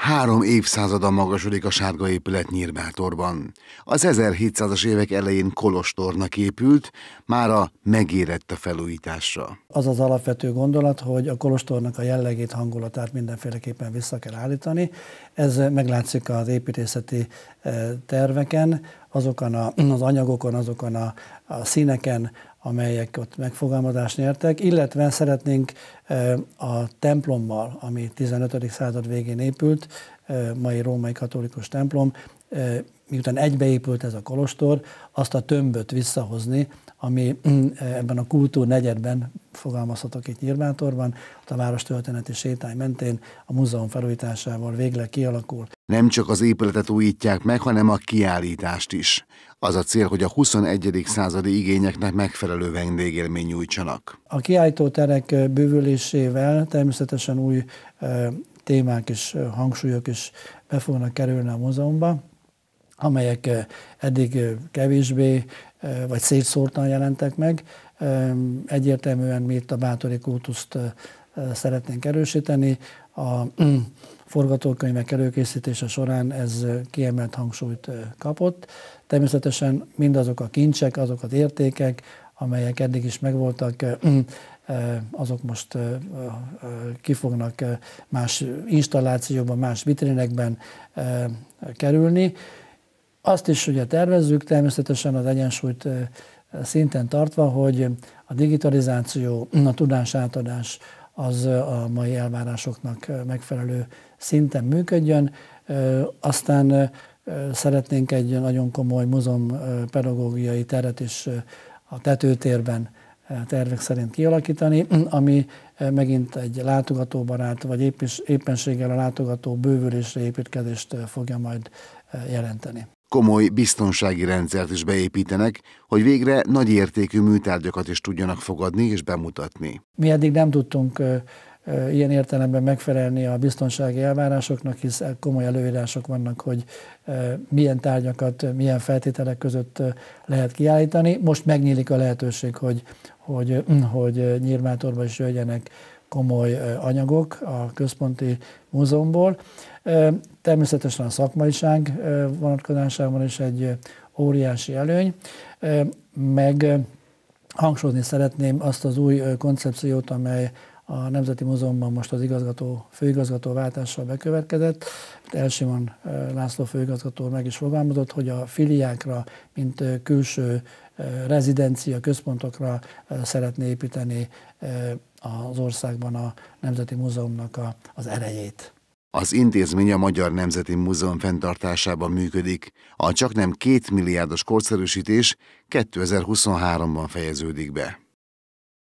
Három évszázada magasodik a sárga épület Nyírbátorban. Az 1700-as évek elején kolostornak épült, mára megérett a felújításra. Az az alapvető gondolat, hogy a kolostornak a jellegét, hangulatát mindenféleképpen vissza kell állítani. Ez meglátszik az építészeti eh, terveken, azokon a, az anyagokon, azokon a, a színeken, amelyek ott megfogalmazást nyertek, illetve szeretnénk a templommal, ami 15. század végén épült, mai római katolikus templom, miután egybeépült ez a kolostor, azt a tömböt visszahozni, ami ebben a kultúr negyedben fogalmazhatok itt Nyírbátorban, a város történeti sétány mentén a múzeum felújításával végleg kialakul. Nem csak az épületet újítják meg, hanem a kiállítást is. Az a cél, hogy a 21. századi igényeknek megfelelő vendégélmény nyújtsanak. A kiállítóterek bővülésével természetesen új témák és hangsúlyok is be fognak kerülni a múzeumban amelyek eh, eddig eh, kevésbé eh, vagy szétszórtan jelentek meg. Egyértelműen mi itt a bátori kultuszt szeretnénk erősíteni. A mm, forgatókönyvek előkészítése során ez kiemelt hangsúlyt kapott. Természetesen mindazok a kincsek, azok az értékek, amelyek eddig is megvoltak, mm, azok most kifognak más installációban, más vitrinekben kerülni. Azt is ugye tervezzük, természetesen az egyensúlyt szinten tartva, hogy a digitalizáció, a átadás az a mai elvárásoknak megfelelő szinten működjön. Aztán szeretnénk egy nagyon komoly muzeum pedagógiai teret is a tetőtérben tervek szerint kialakítani, ami megint egy látogatóbarát, vagy épp éppenséggel a látogató bővülésre építkezést fogja majd jelenteni. Komoly biztonsági rendszert is beépítenek, hogy végre nagy értékű műtárgyakat is tudjanak fogadni és bemutatni. Mi eddig nem tudtunk ilyen értelemben megfelelni a biztonsági elvárásoknak, hisz komoly előírások vannak, hogy milyen tárgyakat, milyen feltételek között lehet kiállítani. Most megnyílik a lehetőség, hogy, hogy, hogy nyírmátorba is jöjjenek komoly anyagok a központi múzeumból. Természetesen a szakmaiság vonatkozásában is egy óriási előny, meg hangsúlyozni szeretném azt az új koncepciót, amely a Nemzeti Múzeumban most az igazgató, főigazgató váltással bekövetkezett. Elsimon László főigazgató meg is fogalmazott, hogy a filiákra, mint külső rezidencia központokra szeretné építeni az országban a Nemzeti Múzeumnak a, az erejét. Az intézmény a Magyar Nemzeti Múzeum fenntartásában működik. A csaknem két milliárdos korszerűsítés 2023-ban fejeződik be.